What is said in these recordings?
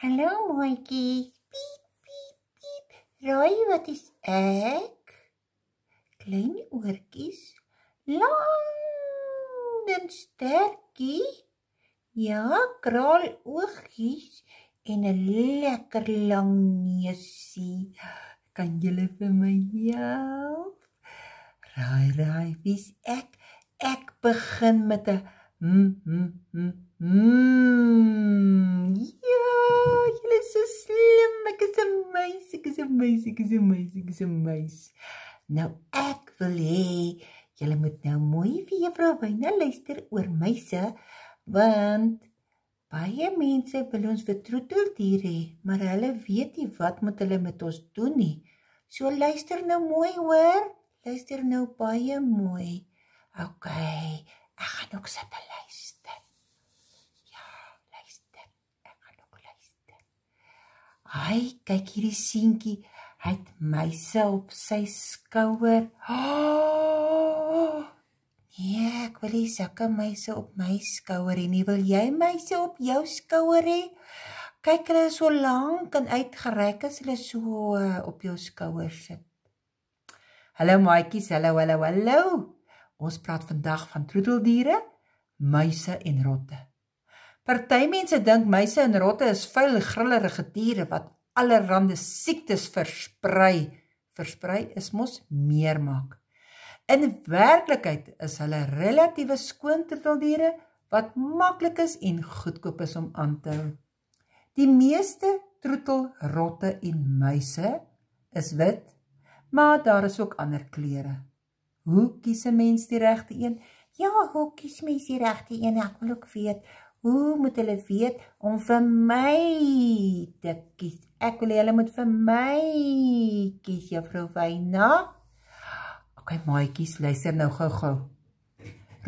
Hallo mondjie. Piep piep piep. Raai wat is ek? Klein oortjies. Lang en sterkie. Ja, kraal oogies en 'n lekker lang neusie. Kan julle vir my help? Raai raai wie's ek? Ek begin met 'n m m m Mmm, ja, julle is so slim, ek is amazing, ek is amazing, ek is amazing, ek is amazing. Nou, ek wil hee, julle moet nou mooi vir juffrou Wijna luister oor myse, want baie mense wil ons vertroeteld hier hee, maar hulle weet nie wat moet hulle met ons doen nie. So luister nou mooi hoor, luister nou baie mooi. Ok, ek gaan ook sitte luister. Hy kyk hierdie seentjie, hy het myse op sy skouer. Ah! Nee, ek wil nie sulke myse op my skouer hê nie. Wil jy myse op jou skouer hê? Kyk hulle so lank en uitgereik as hulle so eh, op jou skouer sit. Hallo maatjies, hallo, hallo, hallo. Ons praat vandag van troeteldiere, muise en rotte. Partijmense dink myse en rotte is vuil grillerige dieren wat allerhande siektes versprei. Versprei is mos meer maak. In werkelijkheid is hulle relatieve skoontertaldiere wat makkelijk is en goedkoop is om aan te hou. Die meeste troetelrotte en muise is wit, maar daar is ook ander kleren. Hoe kies een mens die rechte een? Ja, hoe kies mens die rechte een? Ek wil ook weet, Hoe moet hulle weet om vir my te kies? Ek wil hulle moet vir my kies, juffrou Wyna. Ok, maaikies, luister nou gou gou.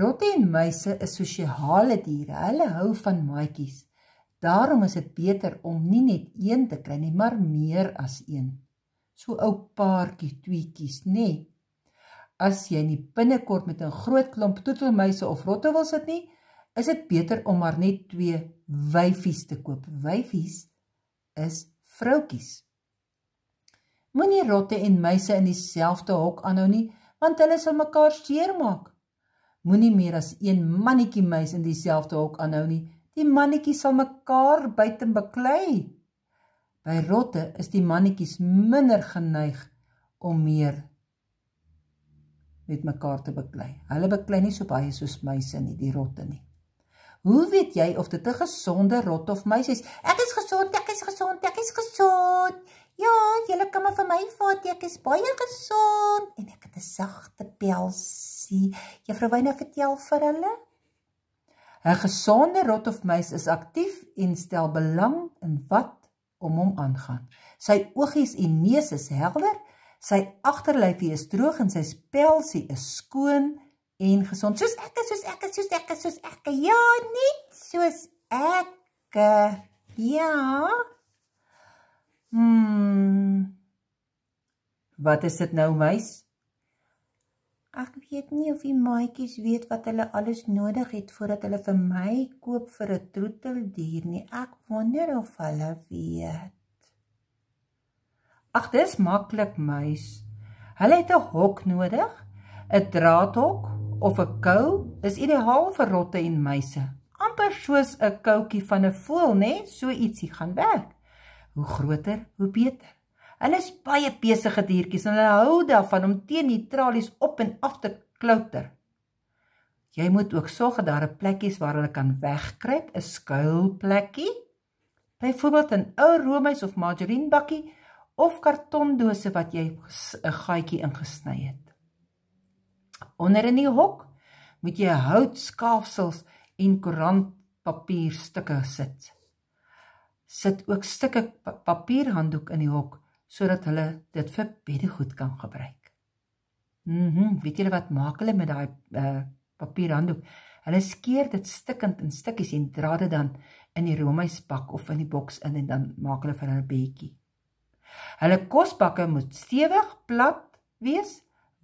Rotte en muise is sosiale diere. Hulle hou van maaikies. Daarom is dit beter om nie net een te kry nie, maar meer as een. So ou paartjie, twee kies, nê? As jy nie binnekort met 'n groot klomp toetelmuise of rotte wil sit nie, is dit beter om maar net twee wyfies te koop. Wyfies is vroutkies. Moenie rotte en muise in dieselfde hok aanhou nie, want hulle sal mekaar seermaak. Moenie meer as een mannetjie muis in dieselfde hok aanhou nie. Die mannetjies sal mekaar buite beklei. By rotte is die mannetjies minder geneig om meer met mekaar te beklei. Hulle beklei nie so baie soos muise nie, die rotte nie. Hoe weet jy of dit 'n gesonde rot of muisies? Ek is gesond, ek is gesond, ek is gesond. Ja, jy like maar vir my foto, ek is baie gesond en ek het 'n sagte pelsie. Juffrou Wyne vertel vir hulle. 'n Gesonde rot of muis is aktief en stel belang in wat om hom aangaan. Sy oogies en neus is helder, sy agterlyfie is droog en sy pelsie is skoon en gesond. Soos ek is, soos ek is, soos ek is, soos ek is. Ja, nie soos ek. Ja. Hmm. Wat is dit nou, meis? Ek weet nie of die maaikies weet wat hulle alles nodig het voordat hulle vir my koop vir 'n troeteldier nie. Ek wonder of hulle weet. Ag, dis maklik, meis. Hulle het 'n hok nodig, 'n draadhok of 'n kou is ideaal vir rotte en muise. Amper soos 'n koutjie van 'n voël, né? Nee? So ietsie gaan werk. Hoe groter, hoe beter. Hulle is baie besige diertjies en hulle hou daarvan om teen die tralies op en af te klouter. Jy moet ook sorg dat daar 'n plekkie is waar hulle kan wegkruip, 'n skuilplekkie. Byvoorbeeld 'n ou roomys of margarienbakkie of kartondose wat jy 'n gaatjie ingesny het. Onder in die hok moet jy houtskaafsels en korantpapierstukke sit. Sit ook stukke papierhanddoek in die hok sodat hulle dit vir beddegoed kan gebruik. Mhm, mm weet julle wat maak hulle met daai uh, papierhanddoek? Hulle skeer dit stikkend in stukkies en dra dit dan in die roomysbak of in die boks in en dan maak hulle vir hulle bedjie. Hulle kosbakke moet stewig, plat wees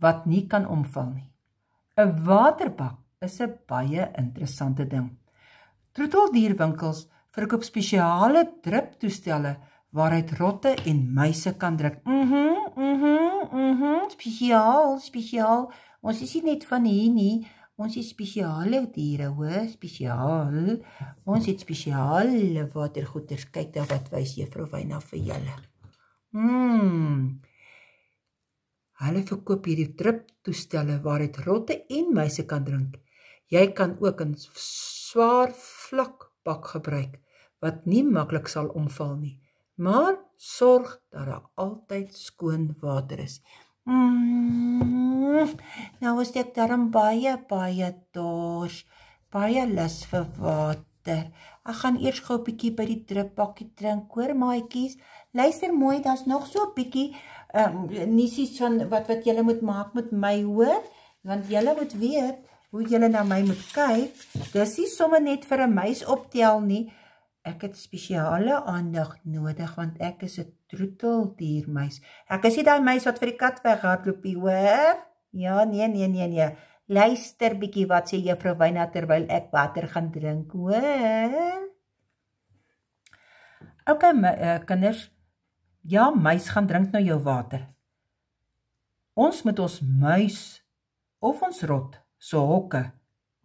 wat nie kan omval nie. 'n Waterbak is 'n baie interessante ding. Troeteldierwinkels verkoop spesiale druptoestelle waaruit rotte en muise kan druk. Mhm, mhm, mhm, spesiaal, spesiaal. Ons is nie net van hier nie. Ons is spesiale diere, hoor, spesiaal. Ons het spesiale watergoeders. Kyk daar wat wys juffrou Wyna vir julle. Mmm. Hulle verkoop hierdie trip toestelle waar dit rotte en muise kan drink. Jy kan ook 'n swaar vlak bak gebruik wat nie maklik sal omval nie, maar sorg dat daar altyd skoon water is. Mm, nou was ek daarom baie baie dors, baie lus vir water. Ek gaan eers gou 'n bietjie by die drupbakkie drink, hoor maatjies. Luister mooi, daar's nog so 'n bietjie um, ehm, nisies van wat wat julle moet maak met my hoor, want julle moet weet hoe julle na my moet kyk. Dis nie sommer net vir 'n meis optel nie. Ek het spesiale aandag nodig want ek is 'n troeteldier meis. Ek is nie daai meis wat vir die kat weghardloop nie, hoor? Ja, nee, nee, nee, nee. Luister bietjie wat sê Juffrou Wyna terwyl ek water gaan drink, hoor? Okay, my uh, kinders. Ja, muis, gaan drink nou jou water. Ons moet ons muis of ons rot so hokke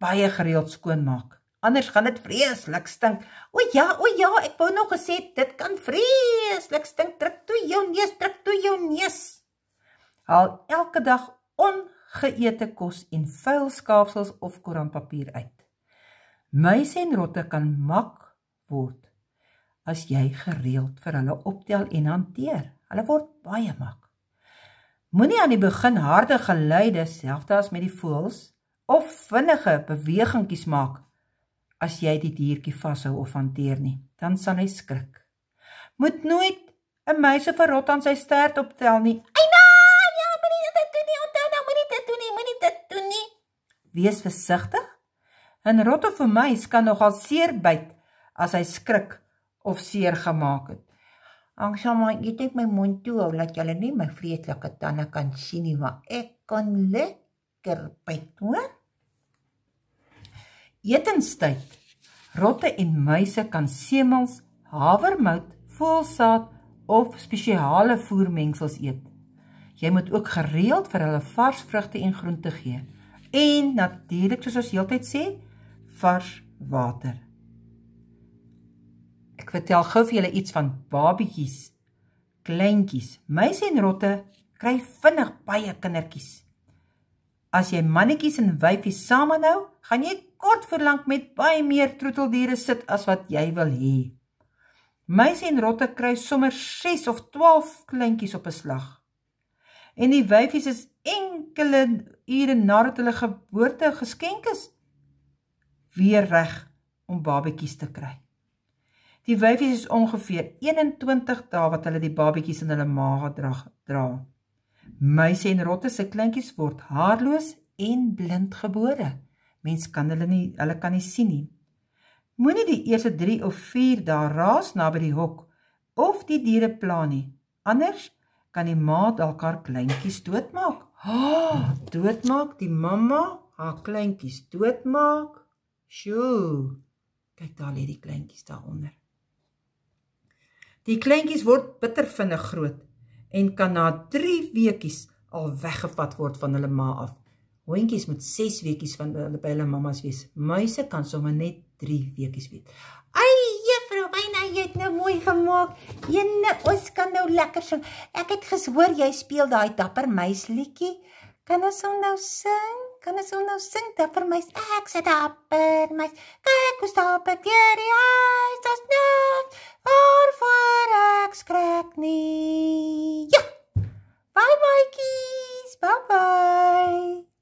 baie gereeld skoon maak. Anders gaan dit vreeslik stink. O ja, o ja, ek wou nog gesê dit kan vreeslik stink. Druk toe jou neus, druk toe jou neus. Haal elke dag ongeëte kos en vuil skaafsels of koerantpapier uit. Muise en rotte kan mak word as jy gereeld vir hulle optel en hanteer. Hulle word baie mak. Moenie aan die begin harde geluide selfde as met die voels of vinnige bewegingkies maak as jy die dierkie vasthou of hanteer nie, dan sal hy skrik. Moet nooit 'n meisie vir rot aan sy stert optel nie. Eina, ja, moenie dit doen nie, onthou, nou moenie dit doen nie, moenie dit doen nie. Wees versigtig. 'n Rot of 'n muis kan nogal seer byt as hy skrik of seer gemaak het. Angsama, eet ek my mond toe, hou dat julle nie my vreedlijke tanden kan sien nie, maar ek kan lekker byt, hoor. Etenstijd, rotte en muise kan semels, havermout, volsaad of speciale voermengsels eet. Jy moet ook gereeld vir hulle vars vruchte en groente gee. En natuurlijk, soos ons heeltijd sê, vars water. Ek vertel gauw vir julle iets van babiekies, kleinkies. Mys en rotte kry vinnig baie kinderkies. As jy mannekies en wijfies samenhou, gaan jy kort verlang met baie meer troeteldeere sit as wat jy wil hee. Mys en rotte kry sommer 6 of 12 kleinkies op een slag. En die wijfies is enkele ure na dat hulle geboorte geskenk is, weer recht om babiekies te kry. Die wyfies is ongeveer 21 dae wat hulle die babetjies in hulle maag dra dra. Muise en rotte se kleintjies word haarloos en blindgebore. Mens kan hulle nie hulle kan nie sien nie. Moenie die eerste 3 of 4 dae raas naby die hok of die diere pla nie. Anders kan die ma dalk haar kleintjies doodmaak. Ha, oh, doodmaak die mamma haar kleintjies doodmaak. Sjoe. Kyk daar lê die kleintjies daaronder. Die kleintjies word bittervinnig groot en kan na 3 weekies al weggevat word van hulle ma af. Hoentjies moet 6 weekies van hulle by hulle mamas wees. Muise kan sommer net 3 weekies wees. Ai, juffrou Wyna, jy het nou mooi gemaak. Jene, ons kan nou lekker sing. Ek het gehoor jy speel daai dapper muisliedjie. Kan ons hom nou sing? kan ons nou sing dit vir my ek sit op in my kyk hoe stap ek deur die huis as net oor voor ek skrik nie ja bye bye kies bye bye